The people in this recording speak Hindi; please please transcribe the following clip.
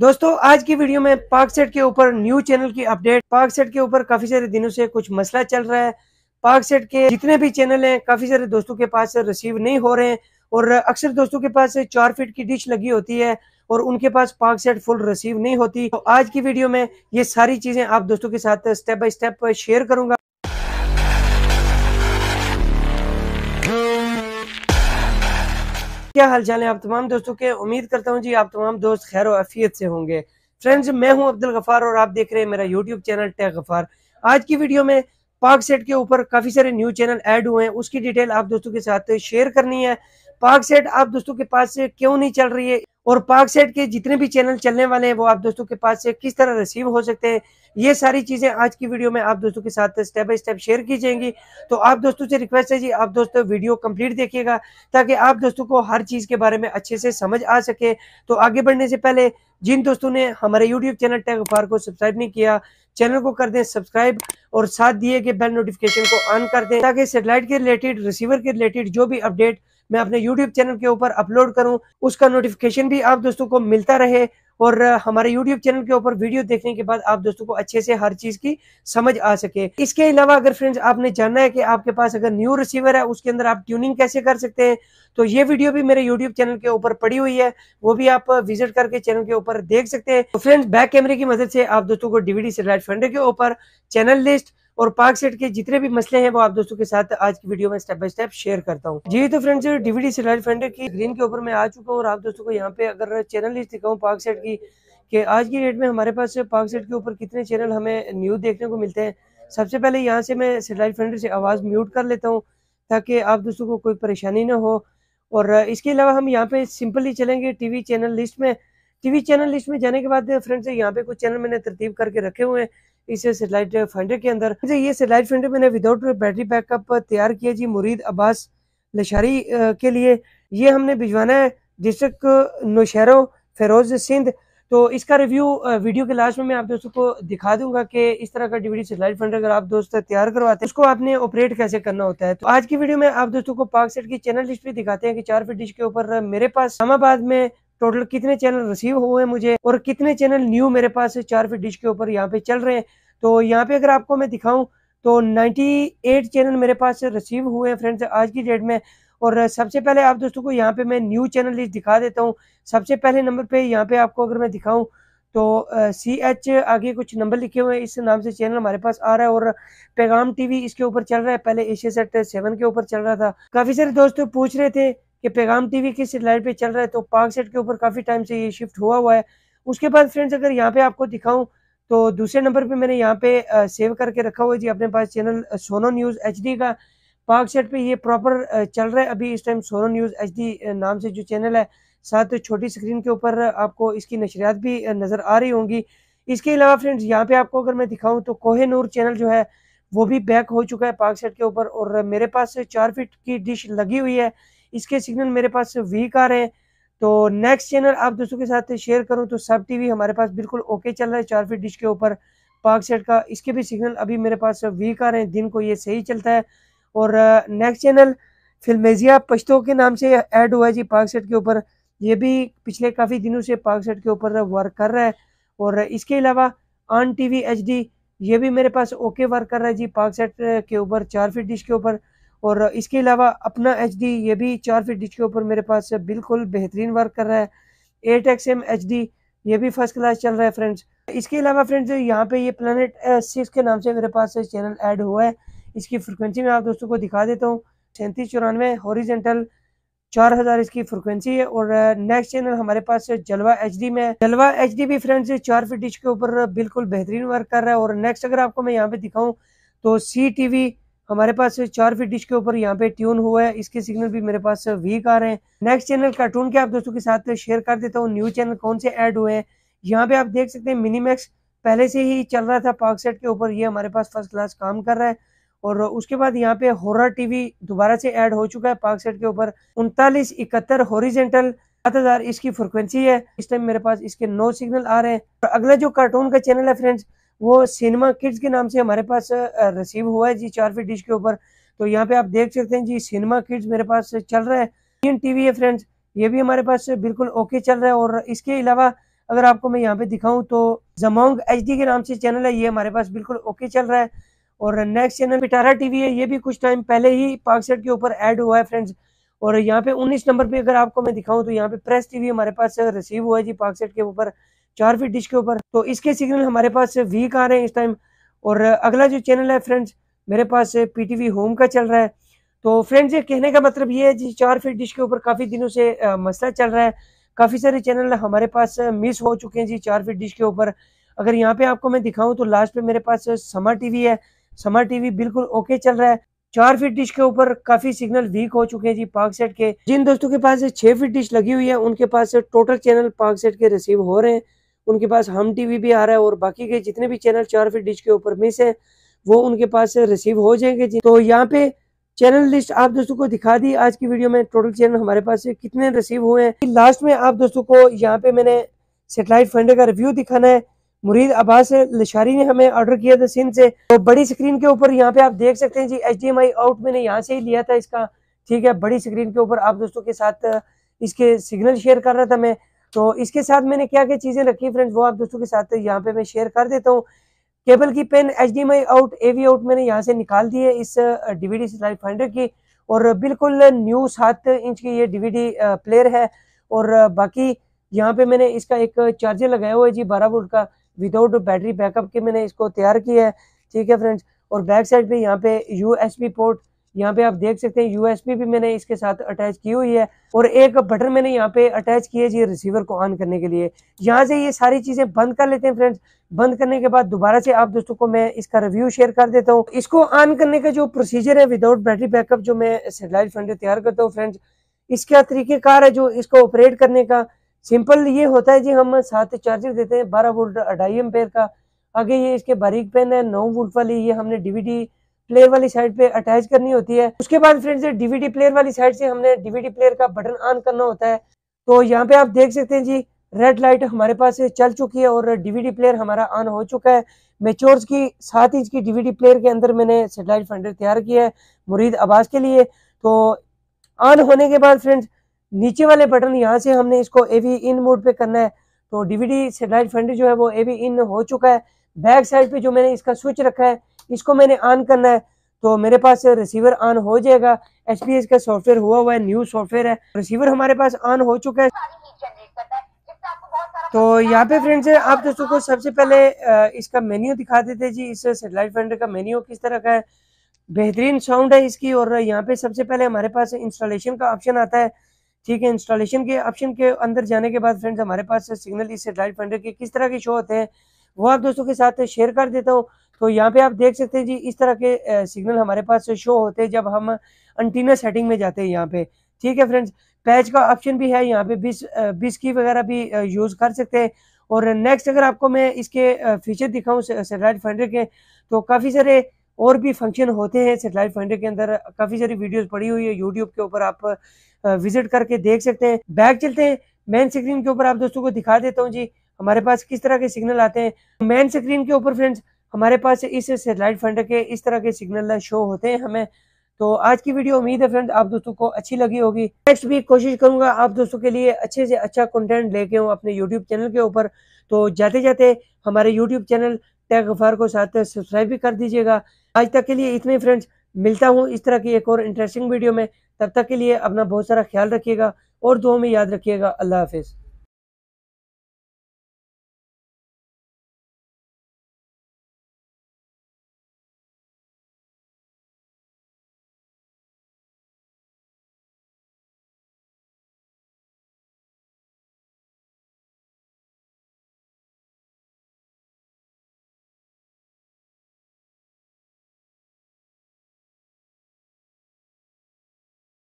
दोस्तों आज की वीडियो में पाक सेट के ऊपर न्यू चैनल की अपडेट पाक सेट के ऊपर काफी सारे दिनों से कुछ मसला चल रहा है पाक सेट के जितने भी चैनल हैं काफी सारे दोस्तों के पास रिसीव नहीं हो रहे हैं और अक्सर दोस्तों के पास चार फीट की डिश लगी होती है और उनके पास पाक सेट फुल रिसीव नहीं होती तो आज की वीडियो में ये सारी चीजें आप दोस्तों के साथ स्टेप बाय स्टेप शेयर करूंगा क्या हाल चाल है आप तमाम दोस्तों के उम्मीद करता हूँ जी आप तमाम दोस्त खैर अफियत से होंगे फ्रेंड्स मैं हूँ अब्दुल गफ़ार और आप देख रहे हैं मेरा यूट्यूब चैनल टैग गफ़ार आज की वीडियो में पाक सेट के ऊपर काफ़ी सारे न्यू चैनल ऐड हुए हैं उसकी डिटेल आप दोस्तों के साथ शेयर करनी है पाक सेट आप दोस्तों के पास क्यों नहीं चल रही है और पाक सेट के जितने भी चैनल चलने वाले हैं वो आप दोस्तों के पास से किस तरह रिसीव हो सकते हैं ये सारी चीज़ें आज की वीडियो में आप दोस्तों के साथ स्टेप बाय स्टेप शेयर की जाएंगी तो आप दोस्तों से रिक्वेस्ट है जी आप दोस्तों वीडियो कंप्लीट देखिएगा ताकि आप दोस्तों को हर चीज़ के बारे में अच्छे से समझ आ सके तो आगे बढ़ने से पहले जिन दोस्तों ने हमारे यूट्यूब चैनल टैग फार को सब्सक्राइब नहीं किया चैनल को कर दें सब्सक्राइब और साथ दिए गए बेल नोटिफिकेशन को ऑन कर दें ताकि सेटेलाइट के रिलेटेड रिसीवर के रिलेटेड जो भी अपडेट मैं अपने यूट्यूब चैनल के ऊपर अपलोड करूँ उसका नोटिफिकेशन भी आप दोस्तों को मिलता रहे और हमारे YouTube चैनल के ऊपर वीडियो देखने के बाद आप दोस्तों को अच्छे से हर चीज की समझ आ सके इसके अलावा अगर फ्रेंड्स आपने जानना है कि आपके पास अगर न्यू रिसीवर है उसके अंदर आप ट्यूनिंग कैसे कर सकते हैं तो ये वीडियो भी मेरे YouTube चैनल के ऊपर पड़ी हुई है वो भी आप विजिट करके चैनल के ऊपर देख सकते हैं तो फ्रेंड्स बैक कैमरे की मदद से आप दोस्तों को डीवीडी सेटेलाइट फंडर के ऊपर चैनल लिस्ट और पाक सेट के जितने भी मसले हैं वो आप दोस्तों के साथ आज की वीडियो में स्टेप बाय स्टेप शेयर करता हूँ जी तो फ्रेंड्स डीवीडी सिलाई फेंडर की ग्रीन के ऊपर मैं आ चुका हूँ और आप दोस्तों को यहाँ पे अगर चैनल लिस्ट दिखाऊँ पाक सेट की कि आज की डेट में हमारे पास पाक सेट के ऊपर कितने चैनल हमें न्यूज देखने को मिलते हैं सबसे पहले यहाँ से मैं सेटेलाइट फेंडर से आवाज़ म्यूट कर लेता हूँ ताकि आप दोस्तों को कोई परेशानी ना हो और इसके अलावा हम यहाँ पे सिंपली चलेंगे टीवी चैनल लिस्ट में टीवी चैनल लिस्ट में जाने के बाद फ्रेंड्स यहाँ पे कुछ चैनल मैंने तरतीब करके रखे हुए हैं इस सेटेलाइट फाइंडर के अंदर जी अच्छा, ये सेटेलाइट फाइंडर मैंने विदाउट बैटरी बैकअप तैयार किया जी मुरीद अब्बास लशारी के लिए ये हमने भिजवाना है डिस्ट्रिक्ट नौशहरों फेरोज सिंध तो इसका रिव्यू वीडियो के लास्ट में मैं आप दोस्तों को दिखा दूंगा कि इस तरह का डीवीडी सेटेलाइट फंडर अगर आप दोस्त तैयार करवाते हैं उसको आपने ऑपरेट कैसे करना होता है तो आज की वीडियो में आप दोस्तों को पाक सेट की चैनल लिस्ट भी दिखाते हैं कि चार फीट डिश के ऊपर मेरे पास इस्लामाबाद में टोटल कितने चैनल रिसीव हुए हैं मुझे और कितने चैनल न्यू मेरे पास चार फीट डिश के ऊपर यहाँ पे चल रहे हैं तो यहाँ पे अगर आपको मैं दिखाऊं तो 98 चैनल मेरे पास रिसीव हुए हैं फ्रेंड्स आज की डेट में और सबसे पहले आप दोस्तों को यहाँ पे मैं न्यू चैनल लिस्ट दिखा देता हूँ सबसे पहले नंबर पे यहाँ पे आपको अगर मैं दिखाऊँ तो सी एच आगे कुछ नंबर लिखे हुए हैं इस नाम से चैनल हमारे पास आ रहा है और पैगाम टीवी इसके ऊपर चल रहा है पहले एशिया सेट सेवन के ऊपर चल रहा था काफी सारे दोस्त पूछ रहे थे कि पैगाम टीवी किस लाइट पे चल रहा है तो पार्क सेट के ऊपर काफ़ी टाइम से ये शिफ्ट हुआ हुआ है उसके बाद फ्रेंड्स अगर यहाँ पे आपको दिखाऊं तो दूसरे नंबर पे मैंने यहाँ पे सेव करके रखा हुआ है जी अपने पास चैनल सोनो न्यूज़ एच का पाक सेट पे ये प्रॉपर चल रहा है अभी इस टाइम सोनो न्यूज़ एच नाम से जो चैनल है साथ छोटी स्क्रीन के ऊपर आपको इसकी नशरियात भी नज़र आ रही होंगी इसके अलावा फ्रेंड्स यहाँ पे आपको अगर मैं दिखाऊं तो कोहे नूर चैनल जो है वो भी बैक हो चुका है पार्क सेट के ऊपर और मेरे पास चार फीट की डिश लगी हुई है इसके सिग्नल मेरे पास वीक आ रहे हैं तो नेक्स्ट चैनल आप दोस्तों के साथ शेयर करूँ तो सब टी हमारे पास बिल्कुल ओके चल रहा है चार फीट डिश के ऊपर पाक सेट का इसके भी सिग्नल अभी मेरे पास वीक आ रहे हैं दिन को ये सही चलता है और नेक्स्ट चैनल फिल्मेजिया पश्तो के नाम से ऐड हुआ है जी पाक सेट के ऊपर ये भी पिछले काफ़ी दिनों से पाक सेट के ऊपर वर्क कर रहा है और इसके अलावा on T V H D ये भी मेरे पास ओके वर्क कर रहा है जी पाक सेट के ऊपर चार फीट डिश के ऊपर और इसके अलावा अपना एच डी ये भी चार फीट डिच के ऊपर मेरे पास बिल्कुल बेहतरीन वर्क कर रहा है eight X M H D ये भी फर्स्ट क्लास चल रहा है फ्रेंड्स इसके अलावा फ्रेंड्स यहाँ पे ये प्लानट सिक्स के नाम से मेरे पास चैनल ऐड हुआ है इसकी फ्रिक्वेंसी में आप दोस्तों को दिखा देता हूँ सैंतीस चौरानवे हॉरिजेंटल चार हज़ार इसकी फ्रिक्वेंसी है और नेक्स्ट चैनल हमारे पास जलवा एच डी में है जलवा एच डी भी फ्रेंड्स चार फीट डिश के ऊपर बिल्कुल बेहतरीन वर्क कर रहा है और नेक्स्ट अगर आपको मैं यहाँ पे दिखाऊँ तो सी टी वी हमारे पास चार फीट डिश के ऊपर यहाँ पे ट्यून हुआ है इसके सिग्नल भी मेरे पास वीक आ रहे हैं नेक्स्ट चैनल कार्टून के आप दोस्तों के साथ शेयर कर देता हूँ न्यू चैनल कौन से ऐड हुए हैं यहाँ पे आप देख सकते हैं मिनीमैक्स पहले से ही चल रहा था पार्क सेट के ऊपर ये हमारे पास फर्स्ट क्लास काम कर रहा है और उसके बाद यहाँ पे होरा टीवी दोबारा से ऐड हो चुका है पार्क सेट के ऊपर उनतालीस इकहत्तर होरिजेंटल सात हजार इसकी फ्रिक्वेंसी है इस टाइम मेरे पास इसके नो सिग्नल आ रहे हैं अगला जो कार्टून का चैनल है फ्रेंड्स वो सिनेमा किड्स के नाम से हमारे पास रिसीव हुआ है जी चार फीट डिश के ऊपर तो यहाँ पे आप देख सकते हैं जी सिनेमा किड्स मेरे पास चल रहा है टीवी है फ्रेंड्स ये भी हमारे पास बिल्कुल ओके चल रहा है और इसके अलावा अगर आपको मैं यहाँ पे दिखाऊं तो जमोंग एच के नाम से चैनल है ये हमारे पास बिल्कुल ओके चल रहा है और नेक्स्ट चैनल पिटारा टीवी है ये भी कुछ टाइम पहले ही पार्कसेट के ऊपर ऐड हुआ है फ्रेंड्स और यहाँ पे 19 नंबर पे अगर आपको मैं दिखाऊं तो यहाँ पे प्रेस टीवी हमारे पास रिसीव हुआ है जी सेट के ऊपर चार फीट डिश के ऊपर तो इसके सिग्नल हमारे पास वीक आ रहे हैं इस टाइम और अगला जो चैनल है फ्रेंड्स मेरे पास पीटीवी होम का चल रहा है तो फ्रेंड्स ये कहने का मतलब ये है जी चार फीट डिश के ऊपर काफ़ी दिनों से मसला चल रहा है काफ़ी सारे चैनल हमारे पास मिस हो चुके हैं जी चार फीट डिश के ऊपर अगर यहाँ पे आपको मैं दिखाऊं तो लास्ट पे मेरे पास समर टीवी है समर टीवी बिल्कुल ओके चल रहा है चार फीट डिश के ऊपर काफी सिग्नल वीक हो चुके हैं जी पाक सेट के जिन दोस्तों के पास छह फीट डिश लगी हुई है उनके पास टोटल चैनल पाक सेट के रिसीव हो रहे हैं उनके पास हम टीवी भी आ रहा है और बाकी के जितने भी चैनल चार फीट डिश के ऊपर मिस है वो उनके पास रिसीव हो जाएंगे तो यहाँ पे चैनल लिस्ट आप दोस्तों को दिखा दी आज की वीडियो में टोटल चैनल हमारे पास कितने रिसीव हुए हैं लास्ट में आप दोस्तों को यहाँ पे मैंने सेटेलाइट फंडे का रिव्यू दिखाना है मुरीद अब्बास लशारी ने हमें ऑर्डर किया था सिंध से तो बड़ी स्क्रीन के ऊपर यहाँ पे आप देख सकते हैं जी H D M I out मैंने यहाँ से ही लिया था इसका ठीक है बड़ी स्क्रीन के ऊपर आप दोस्तों के साथ इसके सिग्नल शेयर कर रहा था मैं तो इसके साथ मैंने क्या क्या चीज़ें रखी फ्रेंड्स वो आप दोस्तों के साथ यहाँ पे मैं शेयर कर देता हूँ केबल की पेन H D M I out A V out मैंने यहाँ से निकाल दी है इस डीवीडी लाइफ फाइंडर की और बिल्कुल न्यू सात इंच की ये डीवीडी प्लेयर है और बाकी यहाँ पे मैंने इसका एक चार्जर लगाया हुआ है जी बारह वोल्ट का विदाउट बैटरी बैकअप के मैंने इसको तैयार किया है ठीक है फ्रेंड्स और बैक साइड पे यहाँ पे यू पोर्ट यहाँ पे आप देख सकते हैं यूएसबी भी मैंने इसके साथ अटैच की हुई है और एक बटन मैंने यहाँ पे अटैच किया है रिसीवर को ऑन करने के लिए यहाँ से ये सारी चीजें बंद कर लेते हैं फ्रेंड्स बंद करने के बाद दोबारा से आप दोस्तों को मैं इसका रिव्यू शेयर कर देता हूँ इसको ऑन करने का जो प्रोसीजर है विदाउट बैटरी बैकअप जो मैं सेटेलाइट फंडे तैयार करता हूँ फ्रेंड्स इसका तरीकेकार है जो इसको ऑपरेट करने का सिंपल ये होता है जी हम साथ चार्जर देते हैं बारह वोल्ट अढ़ाई एम का आगे ये इसके बारीक पेन है नौ वोल्ट वाली ये हमने डीवीडी प्लेयर वाली साइड पे अटैच करनी होती है उसके बाद फ्रेंड्स डीवीडी प्लेयर वाली साइड से हमने डीवीडी प्लेयर का बटन ऑन करना होता है तो यहाँ पे आप देख सकते हैं जी रेड लाइट हमारे पास चल चुकी है और डीवीडी प्लेयर हमारा ऑन हो चुका है मेचोर्स की सात इंच की डीवीडी प्लेयर के अंदर मैंने सेटेलाइट फंडर तैयार किया है मुरीद आवास के लिए तो ऑन होने के बाद फ्रेंड्स नीचे वाले बटन यहाँ से हमने इसको एवी इन मोड पे करना है तो डीवीडी सेटेलाइट फंडर जो है वो एवी इन हो चुका है बैक साइड पे जो मैंने इसका स्विच रखा है इसको मैंने ऑन करना है तो मेरे पास रिसीवर ऑन हो जाएगा एच पी एस का सॉफ्टवेयर हुआ हुआ है न्यू सॉफ्टवेयर है रिसीवर हमारे पास ऑन हो चुका है तो यहाँ पे फ्रेंड्स आप दोस्तों को हाँ। सबसे पहले इसका मेन्यू दिखा देते जी इस सेटेलाइट फेंडर का मेन्यू किस तरह का है बेहतरीन साउंड है इसकी और यहाँ पे सबसे पहले हमारे पास इंस्टॉलेशन का ऑप्शन आता है ठीक है इंस्टॉलेशन के ऑप्शन के अंदर जाने के बाद फ्रेंड्स हमारे पास सिग्नल इस सेटेलाइट फेंडर के किस तरह के शो होते हैं वो आप दोस्तों के साथ शेयर कर देता हूँ तो यहाँ पे आप देख सकते हैं जी इस तरह के सिग्नल हमारे पास शो होते हैं जब हम अंटीना सेटिंग में जाते हैं यहाँ पे ठीक है फ्रेंड्स पैच का ऑप्शन भी है यहाँ पे बिस बिस की वगैरह भी यूज़ कर सकते हैं और नेक्स्ट अगर आपको मैं इसके फीचर दिखाऊँ सेटेलाइट फाइंडर के तो काफ़ी सारे और भी फंक्शन होते हैं सेटेलाइट फाइंडर के अंदर काफ़ी सारी वीडियोज पड़ी हुई है यूट्यूब के ऊपर आप विजिट करके देख सकते हैं बैक चलते हैं मेन स्क्रीन के ऊपर आप दोस्तों को दिखा देता हूँ जी हमारे पास किस तरह के सिग्नल आते हैं मेन स्क्रीन के ऊपर फ्रेंड्स हमारे पास इस सेटेलाइट फंड के इस तरह के सिग्नल शो होते हैं हमें तो आज की वीडियो उम्मीद है फ्रेंड आप दोस्तों को अच्छी लगी होगी नेक्स्ट भी कोशिश करूंगा आप दोस्तों के लिए अच्छे से अच्छा कंटेंट लेके हूँ अपने यूट्यूब चैनल के ऊपर तो जाते जाते हमारे यूट्यूब चैनल टैग गफार को साथ सब्सक्राइब भी कर दीजिएगा आज तक के लिए इतने फ्रेंड्स मिलता हूँ इस तरह की एक और इंटरेस्टिंग वीडियो में तब तक के लिए अपना बहुत सारा ख्याल रखिएगा और दो में याद रखिएगा अल्लाह हाफिज़